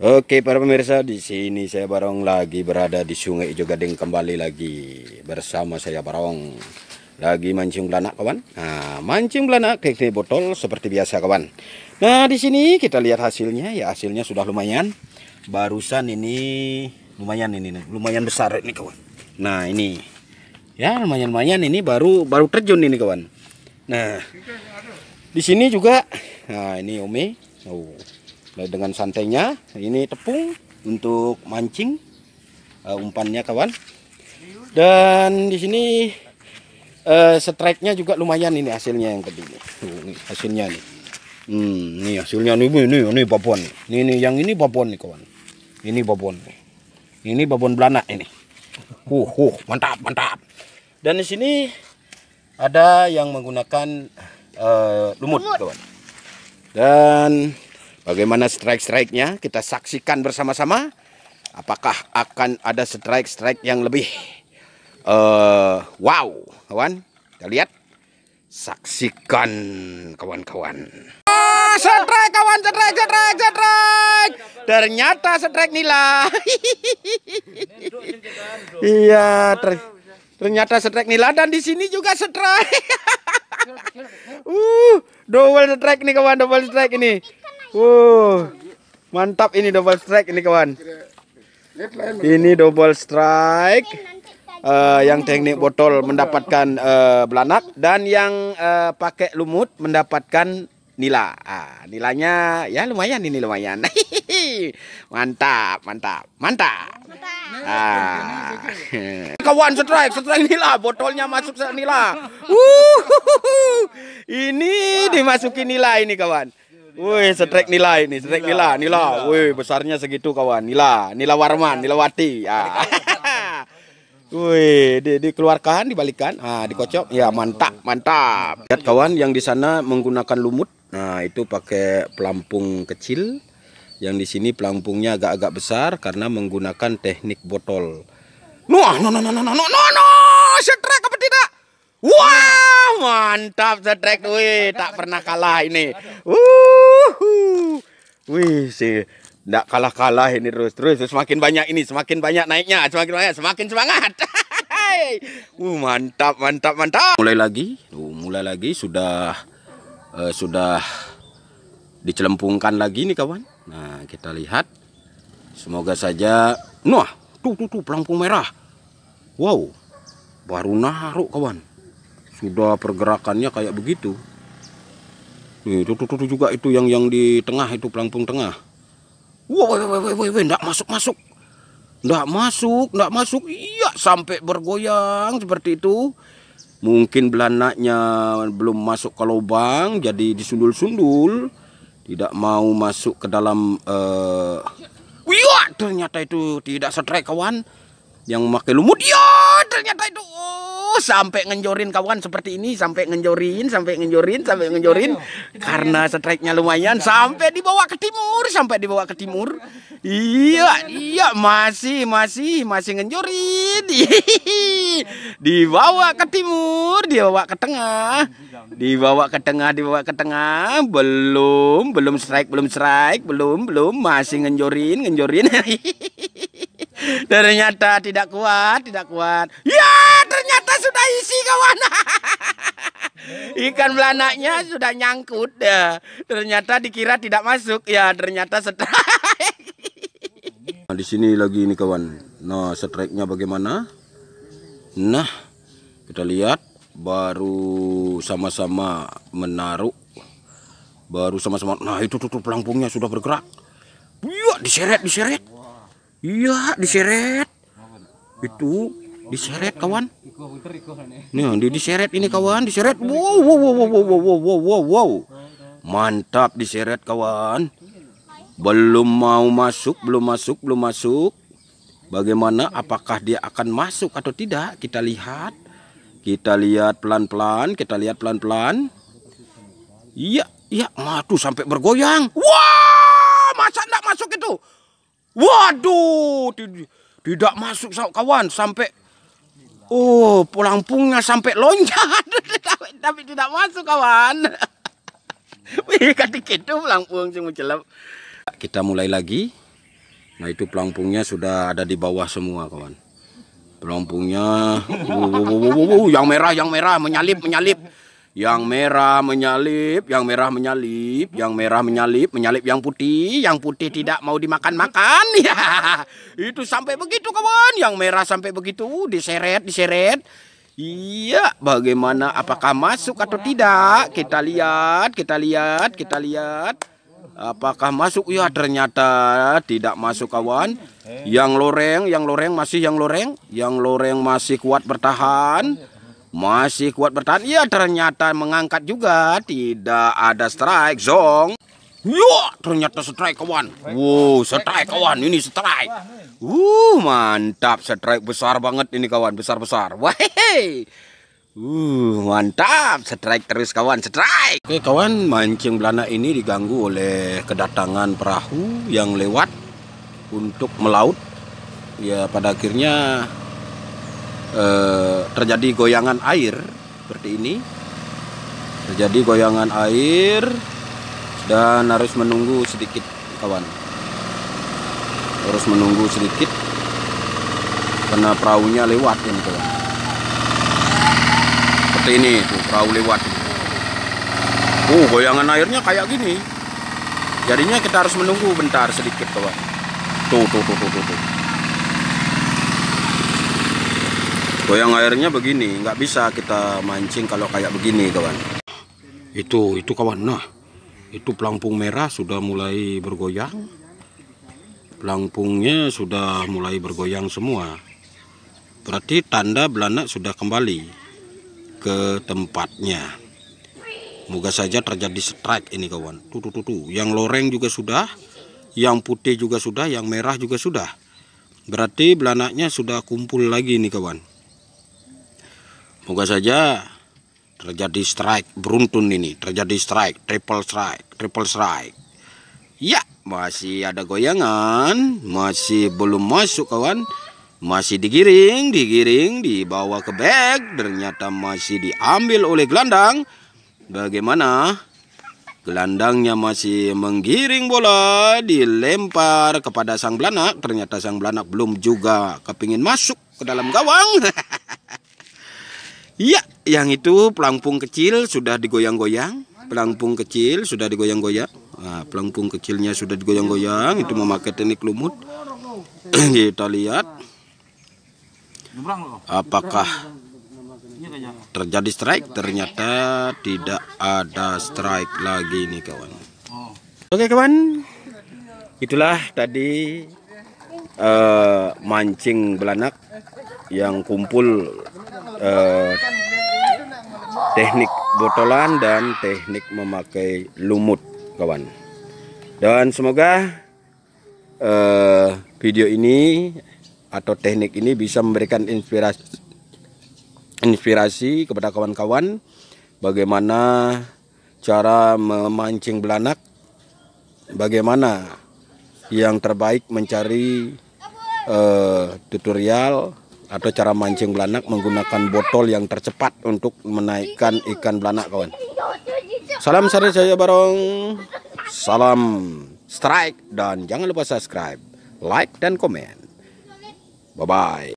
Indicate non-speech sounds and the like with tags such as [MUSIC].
Oke para pemirsa di sini saya Barong lagi berada di Sungai Ijo Gading kembali lagi bersama saya Barong lagi mancing belanak kawan. Nah, mancing belanak kayak teknik botol seperti biasa kawan. Nah di sini kita lihat hasilnya ya hasilnya sudah lumayan. Barusan ini lumayan ini lumayan besar ini kawan. Nah ini ya lumayan lumayan ini baru baru terjun ini kawan. Nah di sini juga nah ini Ome. Oh Nah, dengan santainya ini tepung untuk mancing uh, umpannya kawan dan di sini uh, strike-nya juga lumayan ini hasilnya yang tadi ini hasilnya nih hmm, ini hasilnya nih ini ini babon ini ini yang ini babon nih kawan ini babon ini babon belanak ini uh, uh mantap mantap dan di sini ada yang menggunakan uh, lumut, lumut kawan dan Bagaimana strike-strike-nya? Kita saksikan bersama-sama. Apakah akan ada strike-strike yang lebih uh, wow, kawan? Kita lihat. Saksikan, kawan-kawan. Ah, strike, kawan, strike, strike, strike. Ternyata strike nila. [LAUGHS] iya, ter ternyata strike nila dan di sini juga strike. [LAUGHS] uh, double strike nih kawan, double strike ini. Wuh, Mantap ini double strike ini kawan. Ini double strike uh, yang teknik botol mendapatkan uh, belanak dan yang uh, pakai lumut mendapatkan nila. Ah, nilainya ya lumayan ini lumayan. mantap, [LAUGHS] mantap, mantap. mantap. Ah. Kawan strike, strike nila, botolnya masuk nila. Uh, ini dimasuki nila ini kawan. Woi, setrek nila ini, setrek nila, nila. Woi, besarnya segitu kawan. Nila, nila Warman, nila Wati. Ah. Ya. [LAUGHS] Woi, di, dikeluarkan, dibalikan, ah dikocok. Ya, mantap, mantap. Lihat kawan yang di sana menggunakan lumut. Nah, itu pakai pelampung kecil. Yang di sini pelampungnya agak-agak besar karena menggunakan teknik botol. Noah, no, no, no, no, no, no, no, no, setrek apa tidak? Wah, wow, mantap setrek wih, tak pernah kalah ini. Wuhu. Wih, sih Tidak kalah-kalah ini terus terus semakin banyak ini, semakin banyak naiknya, semakin banyak, semakin semangat. uh, mantap, mantap, mantap. Mulai lagi, uh, mulai lagi sudah uh, sudah dicelempungkan lagi nih kawan. Nah, kita lihat. Semoga saja Nah, tuh tuh tuh pelampung merah. Wow. Baru naruh kawan sudah pergerakannya kayak begitu itu itu, tuh, tuh juga itu yang yang di tengah itu pelampung tengah wow tidak masuk masuk tidak masuk tidak masuk iya sampai bergoyang seperti itu mungkin belanaknya belum masuk ke lubang jadi disundul-sundul tidak mau masuk ke dalam uh, wih ternyata itu tidak setrek kawan yang memakai lumut ya ternyata itu oh Oh, sampai ngenjorin kawan seperti ini, sampai ngenjorin, sampai ngenjorin, sampai ngenjorin. Iya, iya. Karena iya. strike-nya lumayan, sampai dibawa ke timur, sampai dibawa ke timur. Iya, iya, masih, masih, masih ngenjorin. [LAUGHS] Dibawa ke timur, dibawa ke tengah. Dibawa ke tengah, dibawa ke tengah. Belum, belum strike, belum strike, belum, belum, masih ngenjorin, ngenjorin. [LAUGHS] Ternyata tidak kuat, tidak kuat. Ya! ikan belanaknya sudah nyangkut ya. Ternyata dikira tidak masuk, ya ternyata strike. Nah, [LAUGHS] di sini lagi ini kawan. Nah, strike-nya bagaimana? Nah, kita lihat baru sama-sama menaruh baru sama-sama nah itu tutup pelampungnya sudah bergerak iya diseret diseret iya diseret itu diseret kawan kan, ya. nih di diseret ini kawan diseret wow wow wow wow wow wow wow wow mantap diseret kawan belum mau masuk belum masuk belum masuk bagaimana apakah dia akan masuk atau tidak kita lihat kita lihat pelan-pelan kita lihat pelan-pelan iya iya matu sampai bergoyang wah wow, masa enggak masuk itu waduh tidak masuk kawan sampai Oh, pelampungnya sampai loncat. [LAUGHS] tapi, tapi tidak masuk, kawan. [LAUGHS] Wih, katik itu pelampung cuma celup. Kita mulai lagi. Nah, itu pelampungnya sudah ada di bawah semua, kawan. Pelampungnya, yang merah, yang merah, menyalip, menyalip. Yang merah menyalip, yang merah menyalip, yang merah menyalip, menyalip yang putih, yang putih tidak mau dimakan-makan. [LAUGHS] Ya, itu sampai begitu kawan, yang merah sampai begitu diseret, diseret. Iya, bagaimana apakah masuk atau tidak? Kita lihat, kita lihat, kita lihat. Apakah masuk? Ya, ternyata tidak masuk kawan. Yang loreng, yang loreng masih yang loreng, yang loreng masih kuat bertahan. Masih kuat bertahan. Ya ternyata mengangkat juga. Tidak ada strike zong. yuk ternyata strike kawan. Wow, strike kawan. Ini strike. wow uh, mantap. Strike besar banget ini kawan. Besar-besar. Wah, Uh, mantap. Strike terus kawan. Strike. Oke kawan, mancing Belanda ini diganggu oleh kedatangan perahu yang lewat untuk melaut. Ya, pada akhirnya eh, terjadi goyangan air seperti ini terjadi goyangan air dan harus menunggu sedikit kawan harus menunggu sedikit karena perahunya lewat ini kawan seperti ini tuh perahu lewat uh goyangan airnya kayak gini jadinya kita harus menunggu bentar sedikit kawan tuh tuh tuh tuh tuh, tuh. goyang airnya begini nggak bisa kita mancing kalau kayak begini kawan itu itu kawan nah itu pelampung merah sudah mulai bergoyang pelampungnya sudah mulai bergoyang semua berarti tanda belanak sudah kembali ke tempatnya moga saja terjadi strike ini kawan tuh tuh tuh, tuh. yang loreng juga sudah yang putih juga sudah yang merah juga sudah berarti belanaknya sudah kumpul lagi nih kawan Moga saja terjadi strike beruntun ini, terjadi strike, triple strike, triple strike. Ya, masih ada goyangan, masih belum masuk kawan. Masih digiring, digiring, dibawa ke bag, ternyata masih diambil oleh gelandang. Bagaimana? Gelandangnya masih menggiring bola, dilempar kepada sang belanak. Ternyata sang belanak belum juga kepingin masuk ke dalam gawang. [LAUGHS] Iya, yang itu pelampung kecil sudah digoyang-goyang. Pelampung kecil sudah digoyang-goyang. Nah, pelampung kecilnya sudah digoyang-goyang. Itu memakai teknik lumut. [CLEARS THROAT] Kita lihat. Apakah terjadi strike? Ternyata tidak ada strike lagi nih kawan. Oke kawan, itulah tadi uh, mancing belanak yang kumpul eh, teknik botolan dan teknik memakai lumut kawan dan semoga eh, video ini atau teknik ini bisa memberikan inspirasi inspirasi kepada kawan-kawan bagaimana cara memancing belanak bagaimana yang terbaik mencari uh, tutorial atau cara mancing belanak menggunakan botol yang tercepat untuk menaikkan ikan belanak kawan. Salam sari saya barong. Salam strike dan jangan lupa subscribe, like dan komen. Bye bye.